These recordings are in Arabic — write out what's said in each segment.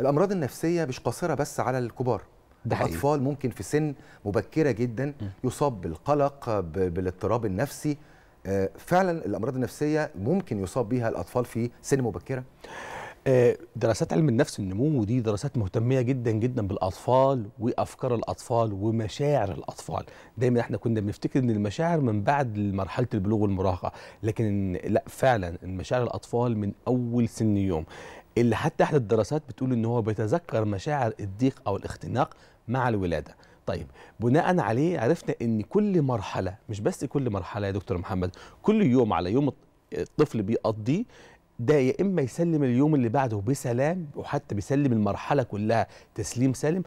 الامراض النفسيه مش قاصره بس على الكبار ده اطفال ممكن في سن مبكره جدا يصاب بالقلق بالاضطراب النفسي آه، فعلا الامراض النفسيه ممكن يصاب بها الاطفال في سن مبكره آه، دراسات علم النفس النمو دي دراسات مهتميه جدا جدا بالاطفال وافكار الاطفال ومشاعر الاطفال دايما احنا كنا بنفتكر ان المشاعر من بعد مرحله البلوغ والمراهقه لكن لا فعلا مشاعر الاطفال من اول سن يوم اللي حتى احد الدراسات بتقول ان هو بيتذكر مشاعر الضيق او الاختناق مع الولاده طيب بناء عليه عرفنا ان كل مرحله مش بس كل مرحله يا دكتور محمد كل يوم على يوم الطفل بيقضيه ده يا اما يسلم اليوم اللي بعده بسلام وحتى بيسلم المرحله كلها تسليم سالم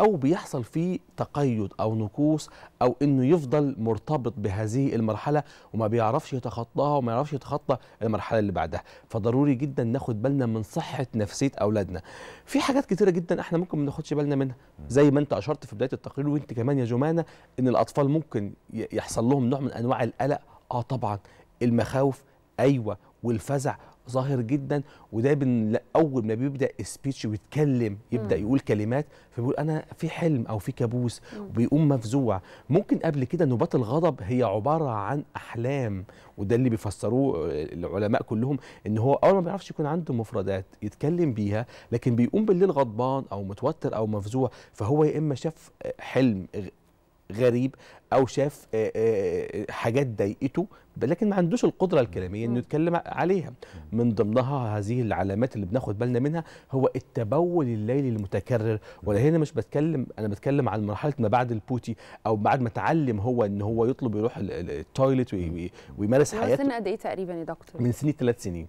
او بيحصل فيه تقيد او نكوص او انه يفضل مرتبط بهذه المرحله وما بيعرفش يتخطاها وما يعرفش يتخطى المرحله اللي بعدها فضروري جدا ناخد بالنا من صحه نفسيه اولادنا في حاجات كتيره جدا احنا ممكن ما ناخدش بالنا منها زي ما انت اشرت في بدايه التقرير وانت كمان يا جمانه ان الاطفال ممكن يحصل لهم نوع من انواع القلق اه طبعا المخاوف ايوه والفزع ظاهر جدا وده بن... اول ما بيبدا سبيتش ويتكلم يبدا يقول كلمات فبيقول انا في حلم او في كابوس وبيقوم مفزوع ممكن قبل كده نوبات الغضب هي عباره عن احلام وده اللي بيفسروه آه، العلماء كلهم ان هو اول ما بيعرفش يكون عنده مفردات يتكلم بيها لكن بيقوم بالليل غضبان او متوتر او مفزوع فهو يا اما شاف آه، حلم غريب او شاف حاجات ضايقته لكن ما عندوش القدره الكلاميه انه يتكلم عليها من ضمنها هذه العلامات اللي بناخد بالنا منها هو التبول الليلي المتكرر ولا هنا مش بتكلم انا بتكلم عن مرحله ما بعد البوتي او بعد ما اتعلم هو ان هو يطلب يروح التويليت ويمارس حياته سن قد ايه تقريبا يا دكتور من سنين ثلاث سنين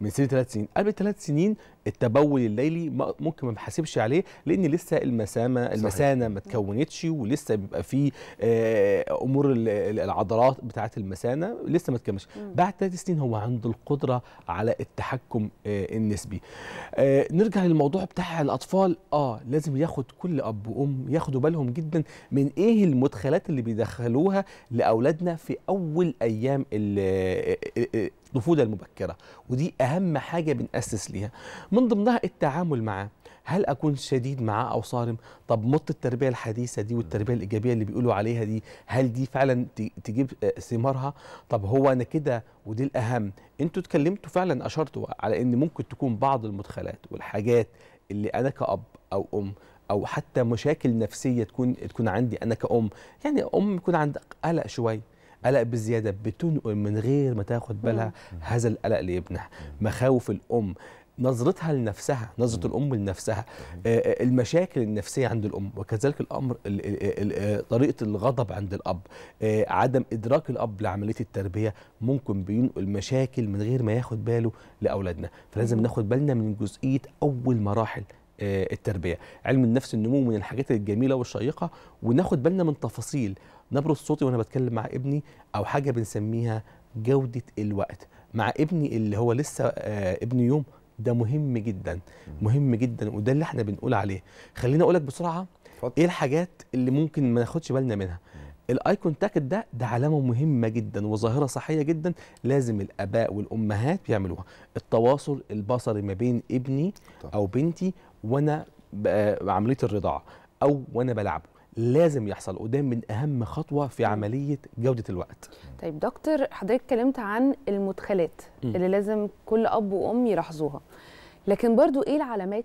من سنين ثلاث سنين قبل ثلاث سنين التبول الليلي ممكن ما بحاسبش عليه لان لسه المسامه المثانه ما تكونتش ولسه بيبقى فيه امور العضلات بتاعه المثانه لسه ما اتكملش بعد ثلاث سنين هو عنده القدره على التحكم آه، النسبي آه، نرجع للموضوع بتاع الاطفال اه لازم ياخد كل اب وام ياخدوا بالهم جدا من ايه المدخلات اللي بيدخلوها لاولادنا في اول ايام الطفوله آه، المبكره ودي اهم حاجه بنأسس ليها من ضمنها التعامل معاه هل اكون شديد معاه او صارم طب مط التربيه الحديثه دي والتربيه الايجابيه اللي بيقولوا عليها دي هل دي فعلا تجيب آه، ثمارها طب هو انا كده ودي الاهم انتوا اتكلمتوا فعلا اشرتوا على ان ممكن تكون بعض المدخلات والحاجات اللي انا كاب او ام او حتى مشاكل نفسيه تكون تكون عندي انا كأم يعني ام يكون عندها قلق شوي قلق بزياده بتنقل من غير ما تاخد بالها هذا القلق لابنها مخاوف الام نظرتها لنفسها نظره الام لنفسها آه، آه، المشاكل النفسيه عند الام وكذلك الامر آه، طريقه الغضب عند الاب عدم ادراك الاب لعمليه التربيه ممكن بينقل مشاكل من غير ما ياخد باله لاولادنا فلازم ناخد بالنا من جزئيه اول مراحل التربيه علم النفس النمو من الحاجات الجميله والشيقه وناخد بالنا من تفاصيل نبره صوتي وانا بتكلم مع ابني او حاجه بنسميها جوده الوقت مع ابني اللي هو لسه ابن يوم ده مهم جدا مهم جدا وده اللي احنا بنقول عليه خليني اقول لك بسرعه فضل. ايه الحاجات اللي ممكن ما ناخدش بالنا منها الاي كونتاكت ده ده علامه مهمه جدا وظاهره صحيه جدا لازم الاباء والامهات يعملوها التواصل البصري ما بين ابني او بنتي وانا عمليه الرضاعه او وانا بلعبه لازم يحصل قدام من اهم خطوه في عمليه جوده الوقت طيب دكتور حضرتك اتكلمت عن المدخلات م. اللي لازم كل اب وام يلاحظوها لكن برضو ايه العلامات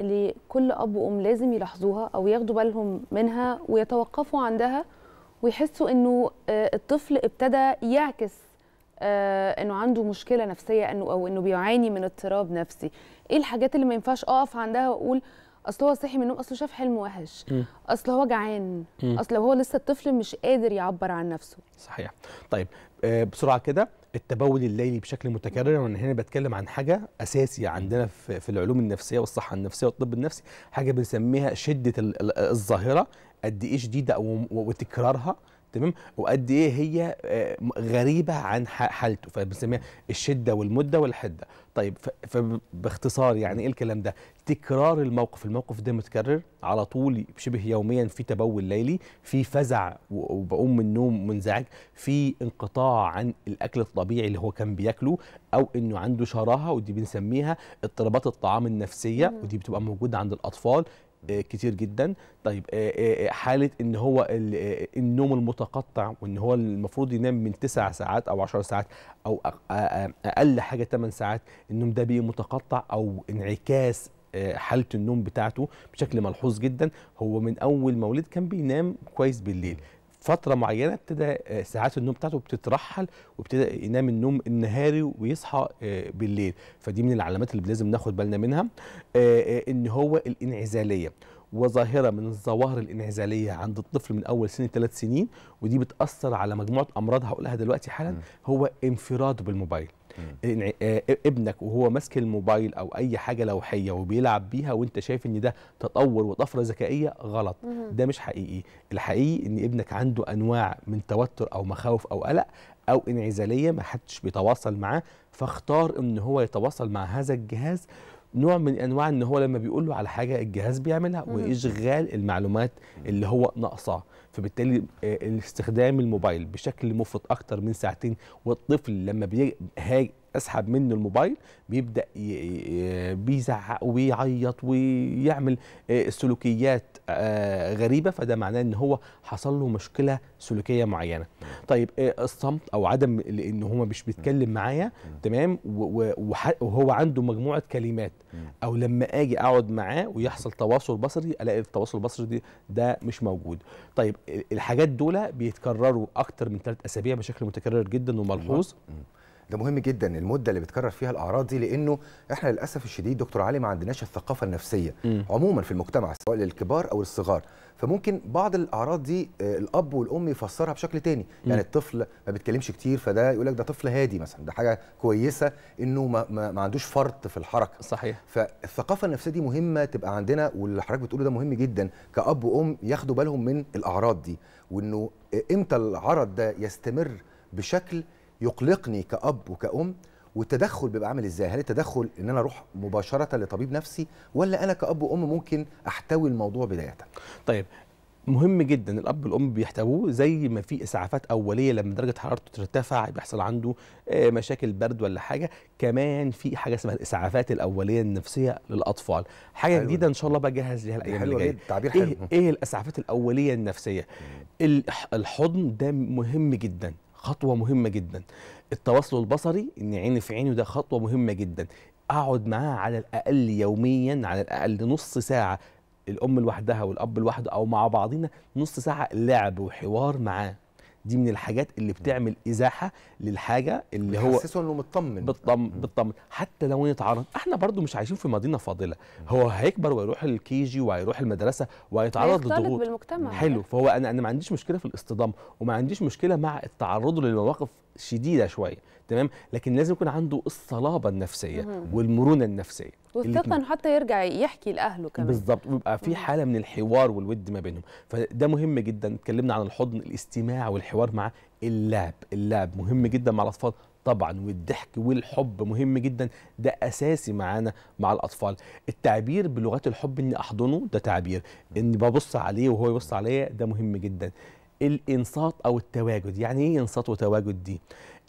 اللي كل اب وام لازم يلاحظوها او ياخدوا بالهم منها ويتوقفوا عندها ويحسوا انه آه، الطفل ابتدى يعكس آه، انه عنده مشكله نفسيه انه او انه بيعاني من اضطراب نفسي ايه الحاجات اللي ما ينفعش اقف عندها واقول اصل هو صحي من النوم اصله شاف حلم وحش اصل هو جعان اصل هو لسه الطفل مش قادر يعبر عن نفسه صحيح طيب آه، بسرعه كده التبول الليلي بشكل متكرر وانا هنا بتكلم عن حاجه اساسيه عندنا في, في العلوم النفسيه والصحه النفسيه والطب النفسي حاجه بنسميها شده الظاهره قد ايه شديده وتكرارها تمام وقد ايه هي آه، غريبه عن حالته فبنسميها الشده والمده والحده طيب فباختصار يعني ايه الكلام ده تكرار الموقف الموقف ده متكرر على طول شبه يوميا في تبول ليلي في فزع وبقوم من النوم منزعج في انقطاع عن الاكل الطبيعي اللي هو كان بياكله او انه عنده شراهه ودي بنسميها اضطرابات الطعام النفسيه ودي بتبقى موجوده عند الاطفال آه، كتير جدا طيب آه، آه، حاله ان هو النوم المتقطع وان هو المفروض ينام من 9 ساعات او 10 ساعات او اقل حاجه 8 ساعات النوم ده بيه متقطع او انعكاس آه، حاله النوم بتاعته بشكل ملحوظ جدا هو من اول ما ولد كان بينام كويس بالليل فتره معينه ابتدى آه، ساعات النوم بتاعته بتترحل وابتدى ينام النوم النهاري ويصحى آه، بالليل فدي من العلامات اللي لازم ناخد بالنا منها ان هو الانعزاليه وظاهره من الظواهر الانعزاليه عند الطفل من اول سن ثلاث سنين ودي بتاثر على مجموعه امراض هقولها دلوقتي حالا هو انفراد بالموبايل آه، ابنك وهو ماسك الموبايل او اي حاجه لوحيه وبيلعب بيها وانت شايف ان ده تطور وطفره ذكائيه غلط ده مش حقيقي الحقيقي ان ابنك عنده انواع من توتر او مخاوف او قلق او انعزاليه ما حدش بيتواصل معاه فاختار ان هو يتواصل مع هذا الجهاز نوع من انواع ان هو لما بيقول له على حاجه الجهاز بيعملها واشغال المعلومات اللي هو ناقصاه فبالتالي آه، استخدام الموبايل بشكل مفرط اكتر من ساعتين والطفل لما اسحب منه الموبايل بيبدا بيزعق ويعيط ويعمل آه، سلوكيات آه، غريبه فده معناه ان هو حصل له مشكله سلوكيه معينه طيب آه، الصمت او عدم ان هو مش بيتكلم معايا تمام وهو عنده مجموعه كلمات او لما اجي اقعد معاه ويحصل تواصل بصري الاقي التواصل البصري دي ده مش موجود طيب الحاجات دول بيتكرروا اكتر من ثلاث اسابيع بشكل متكرر جدا وملحوظ ده مهم جدا المده اللي بتكرر فيها الاعراض دي لانه احنا للاسف الشديد دكتور علي ما عندناش الثقافه النفسيه م. عموما في المجتمع سواء للكبار او للصغار فممكن بعض الاعراض دي آه، الاب والام يفسرها بشكل تاني م. يعني الطفل ما بيتكلمش كتير فده يقول لك ده طفل هادي مثلا ده حاجه كويسه انه ما, ما, ما عندوش فرط في الحركه صحيح فالثقافه النفسيه دي مهمه تبقى عندنا واللي حضرتك بتقوله ده مهم جدا كاب وام ياخدوا بالهم من الاعراض دي وانه امتى العرض ده يستمر بشكل يقلقني كأب وكأم والتدخل بيبقى عامل ازاي؟ هل التدخل ان انا اروح مباشره لطبيب نفسي ولا انا كاب وام ممكن احتوي الموضوع بدايه؟ طيب مهم جدا الاب والام بيحتووه زي ما في اسعافات اوليه لما درجه حرارته ترتفع بيحصل عنده آه، مشاكل برد ولا حاجه كمان في حاجه اسمها الاسعافات الاوليه النفسيه للاطفال حاجه حلو. جديده ان شاء الله بجهز ليها الايام اللي جايه تعبير إيه حلو ايه, إيه الاسعافات الاوليه النفسيه الحضن ده مهم جدا خطوه مهمه جدا التواصل البصري ان عيني في عيني ده خطوه مهمه جدا اقعد معاه على الاقل يوميا على الاقل نص ساعه الام لوحدها والاب لوحده او مع بعضنا نص ساعه لعب وحوار معاه دي من الحاجات اللي بتعمل ازاحه للحاجه اللي هو بتحسسه انه مطمن بتطمن بتطمن حتى لو يتعرض احنا برضو مش عايشين في مدينه فاضله هو هيكبر ويروح الكي جي وهيروح المدرسه وهيتعرض لضغوط بالمجتمع حلو فهو انا انا ما عنديش مشكله في الاصطدام وما عنديش مشكله مع التعرض للمواقف شديده شويه تمام لكن لازم يكون عنده الصلابه النفسيه والمرونه النفسيه والثقه انه حتى يرجع يحكي لاهله كمان بالظبط ويبقى في حاله من الحوار والود ما بينهم فده مهم جدا اتكلمنا عن الحضن الاستماع والحوار مع اللعب اللعب مهم جدا مع الاطفال طبعا والضحك والحب مهم جدا ده اساسي معانا مع الاطفال التعبير بلغات الحب اني احضنه ده تعبير اني ببص عليه وهو يبص عليا ده مهم جدا الانصات او التواجد يعني ايه انصات وتواجد دي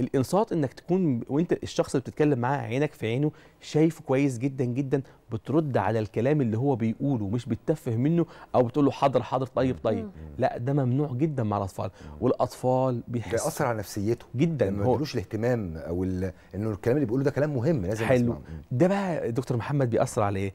الانصات انك تكون وانت الشخص اللي بتتكلم معاه عينك في عينه شايفه كويس جدا جدا بترد على الكلام اللي هو بيقوله مش بتتفه منه او بتقول له حاضر حاضر طيب طيب لا ده ممنوع جدا مع الاطفال والاطفال بيحسوا بيأثر على نفسيته جدا يعني ما يدلوش الاهتمام او انه الكلام اللي بيقوله ده كلام مهم لازم حلو ده بقى دكتور محمد بيأثر على ايه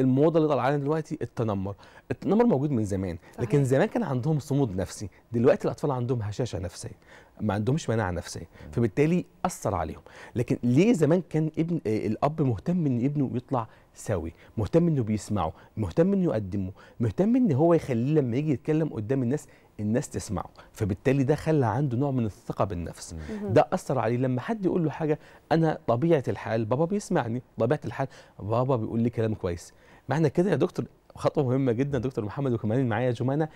الموضه اللي طالعه دلوقتي التنمر التنمر موجود من زمان لكن زمان كان عندهم صمود نفسي دلوقتي الاطفال عندهم هشاشه نفسيه ما عندهمش مناعه نفسيه فبالتالي اثر عليهم لكن ليه زمان كان ابن آه، الاب مهتم ان ابنه يطلع سوي مهتم انه بيسمعه مهتم انه يقدمه مهتم ان هو يخليه لما يجي يتكلم قدام الناس الناس تسمعه فبالتالي ده خلى عنده نوع من الثقه بالنفس ده اثر عليه لما حد يقول له حاجه انا طبيعه الحال بابا بيسمعني طبيعه الحال بابا بيقول لي كلام كويس معنى كده يا دكتور خطوه مهمه جدا دكتور محمد وكمان معايا جمانه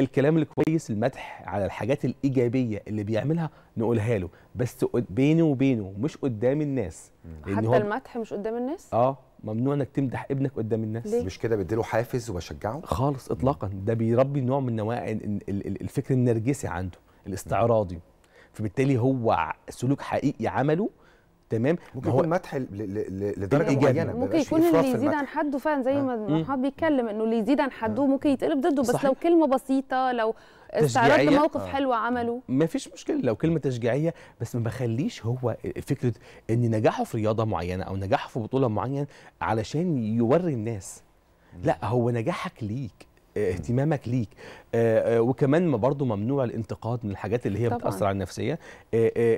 الكلام الكويس المدح على الحاجات الايجابيه اللي بيعملها نقولها له بس بيني وبينه مش قدام الناس حتى هو... المدح مش قدام الناس اه ممنوع انك تمدح ابنك قدام الناس ليه؟ مش كده بديله حافز وبشجعه خالص اطلاقا ده بيربي نوع من انواع الفكر النرجسي عنده الاستعراضي فبالتالي هو سلوك حقيقي عمله تمام ممكن يكون مدح لدرجه معينه ممكن يكون اللي يزيد عن حده فعلا زي آه. ما محمد بيتكلم انه اللي يزيد عن حده آه. ممكن يتقلب ضده بس صحيح. لو كلمه بسيطه لو استعراض موقف آه. حلو عمله ما فيش مشكله لو كلمه تشجيعيه بس ما بخليش هو فكره ان نجاحه في رياضه معينه او نجاحه في بطوله معينه علشان يوري الناس لا هو نجاحك ليك آه، اهتمامك ليك آه، آه، وكمان برضه ممنوع الانتقاد من الحاجات اللي هي طبعاً. بتاثر على النفسيه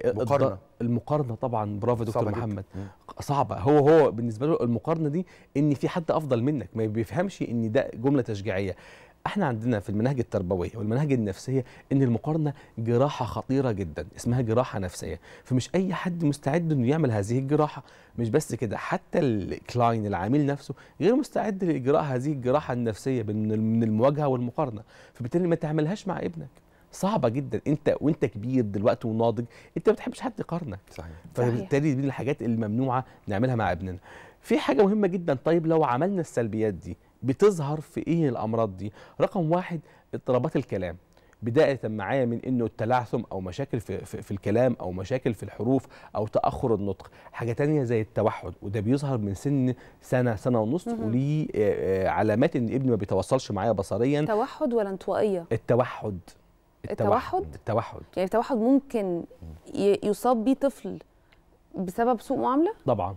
مقارنه المقارنه طبعا برافو دكتور محمد جدا. صعبه هو هو بالنسبه له المقارنه دي ان في حد افضل منك ما بيفهمش ان ده جمله تشجيعيه احنا عندنا في المناهج التربويه والمناهج النفسيه ان المقارنه جراحه خطيره جدا اسمها جراحه نفسيه فمش اي حد مستعد انه يعمل هذه الجراحه مش بس كده حتى الكلاين العميل نفسه غير مستعد لاجراء هذه الجراحه النفسيه من المواجهه والمقارنه فبالتالي ما تعملهاش مع ابنك صعبه جدا انت وانت كبير دلوقتي وناضج انت ما بتحبش حد يقارنك صحيح فبالتالي دي من الحاجات الممنوعه نعملها مع ابننا في حاجه مهمه جدا طيب لو عملنا السلبيات دي بتظهر في ايه الامراض دي رقم واحد اضطرابات الكلام بدايه معايا من انه التلعثم او مشاكل في, في, في الكلام او مشاكل في الحروف او تاخر النطق حاجه ثانيه زي التوحد وده بيظهر من سن سنه سنه ونص وليه آه، آه، علامات ان ابني ما بيتوصلش معايا بصريا توحد ولا انطوائيه التوحد التوحد التوحد يعني التوحد ممكن يصاب بيه طفل بسبب سوء معامله طبعا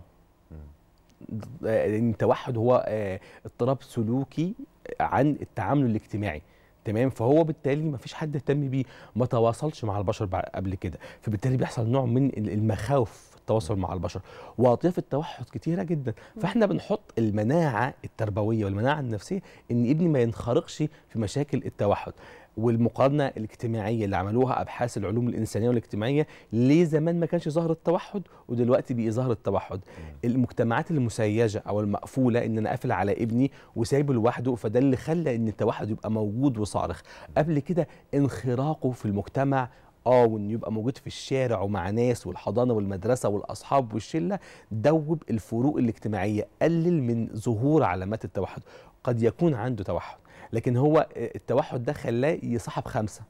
ان التوحد هو آه، اضطراب سلوكي عن التعامل الاجتماعي تمام فهو بالتالي ما فيش حد اهتم بيه ما تواصلش مع البشر قبل كده فبالتالي بيحصل نوع من المخاوف التواصل مع البشر واطياف التوحد كتيره جدا فاحنا بنحط المناعه التربويه والمناعه النفسيه ان ابني ما ينخرقش في مشاكل التوحد والمقارنه الاجتماعيه اللي عملوها ابحاث العلوم الانسانيه والاجتماعيه ليه زمان ما كانش ظهر التوحد ودلوقتي بقي ظهر التوحد المجتمعات المسيجه او المقفوله ان انا قافل على ابني وسايبه لوحده فده اللي خلى ان التوحد يبقى موجود وصارخ قبل كده انخراقه في المجتمع اه وانه يبقى موجود في الشارع ومع ناس والحضانه والمدرسه والاصحاب والشله دوب الفروق الاجتماعيه قلل من ظهور علامات التوحد قد يكون عنده توحد لكن هو آه، التوحد ده خلاه يصاحب خمسه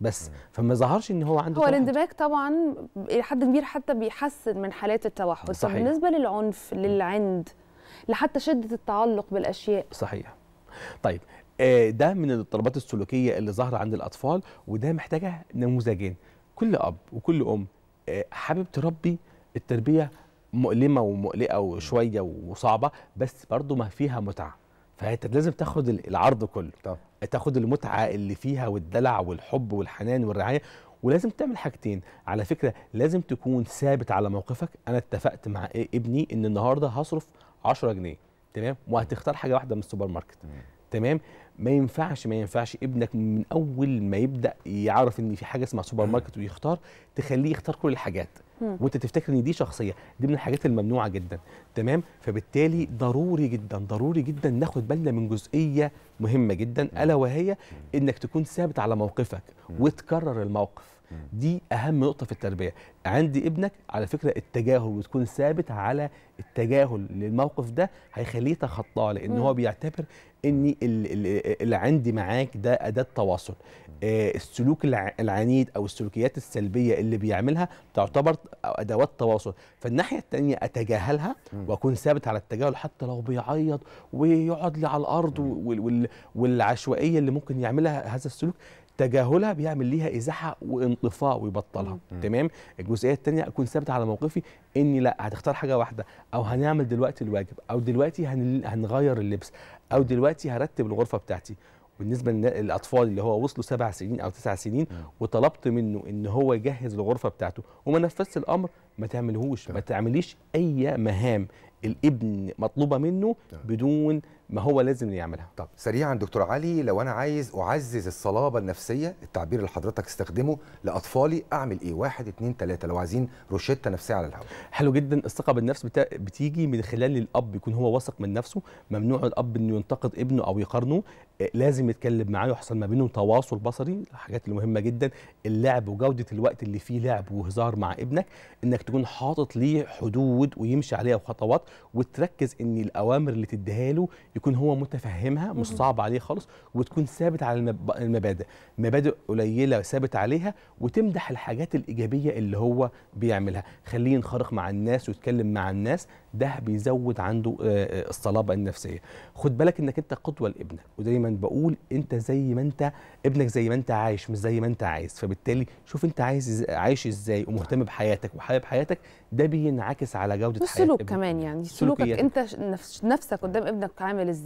بس فما ظهرش ان هو عنده هو الاندماج طبعا الى حد كبير حتى بيحسن من حالات التوحد صحيح. بالنسبه للعنف للعند لحتى شده التعلق بالاشياء صحيح طيب آه، ده من الاضطرابات السلوكيه اللي ظاهره عند الاطفال وده محتاجه نموذجين كل اب وكل ام آه، حابب تربي التربيه مؤلمه ومقلقه وشويه وصعبه بس برضه ما فيها متعه فانت لازم تاخد العرض كله طب. تاخد المتعه اللي فيها والدلع والحب والحنان والرعايه ولازم تعمل حاجتين على فكره لازم تكون ثابت على موقفك انا اتفقت مع ابني ان النهارده هصرف 10 جنيه تمام وهتختار حاجه واحده من السوبر ماركت مم. تمام ما ينفعش ما ينفعش ابنك من اول ما يبدا يعرف ان في حاجه اسمها سوبر ماركت ويختار تخليه يختار كل الحاجات وانت تفتكر ان دي شخصيه دي من الحاجات الممنوعه جدا تمام فبالتالي ضروري جدا ضروري جدا ناخد بالنا من جزئيه مهمه جدا الا وهي انك تكون ثابت على موقفك وتكرر الموقف دي اهم نقطه في التربيه عندي ابنك على فكره التجاهل وتكون ثابت على التجاهل للموقف ده هيخليه يتخطاه لان هو بيعتبر ان اللي عندي معاك ده اداه تواصل آه، السلوك العنيد او السلوكيات السلبيه اللي بيعملها تعتبر ادوات تواصل فالناحيه الثانيه اتجاهلها واكون ثابت على التجاهل حتى لو بيعيط ويقعد لي على الارض والعشوائيه اللي ممكن يعملها هذا السلوك تجاهلها بيعمل ليها ازاحه وانطفاء ويبطلها مم. تمام الجزئيه الثانيه اكون ثابت على موقفي اني لا هتختار حاجه واحده او هنعمل دلوقتي الواجب او دلوقتي هنغير اللبس او دلوقتي هرتب الغرفه بتاعتي بالنسبه للاطفال اللي هو وصلوا سبع سنين او تسع سنين وطلبت منه ان هو يجهز الغرفه بتاعته وما نفذش الامر ما تعملهوش ما تعمليش اي مهام الابن مطلوبه منه بدون ما هو لازم يعملها طب سريعا دكتور علي لو انا عايز اعزز الصلابه النفسيه التعبير اللي حضرتك استخدمه لاطفالي اعمل ايه واحد اتنين تلاته لو عايزين روشته نفسيه على الهواء حلو جدا الثقه بالنفس بتا... بتيجي من خلال الاب يكون هو واثق من نفسه ممنوع الاب انه ينتقد ابنه او يقارنه لازم يتكلم معاه ويحصل ما بينهم تواصل بصري الحاجات المهمه جدا اللعب وجوده الوقت اللي فيه لعب وهزار مع ابنك انك تكون حاطط ليه حدود ويمشي عليها وخطوات وتركز ان الاوامر اللي تديها له يكون هو متفهمها مش صعب عليه خالص وتكون ثابت على المبادئ مبادئ قليله ثابت عليها وتمدح الحاجات الايجابيه اللي هو بيعملها خليه ينخرط مع الناس ويتكلم مع الناس ده بيزود عنده آه، آه، الصلابه النفسيه خد بالك انك انت قدوه لابنك ودايما بقول انت زي ما انت ابنك زي ما انت عايش مش زي ما انت عايز فبالتالي شوف انت عايز عايش ازاي ومهتم بحياتك وحابب حياتك ده بينعكس على جوده حياتك السلوك كمان يعني سلوكك انت نفسك قدام ابنك عامل ازاي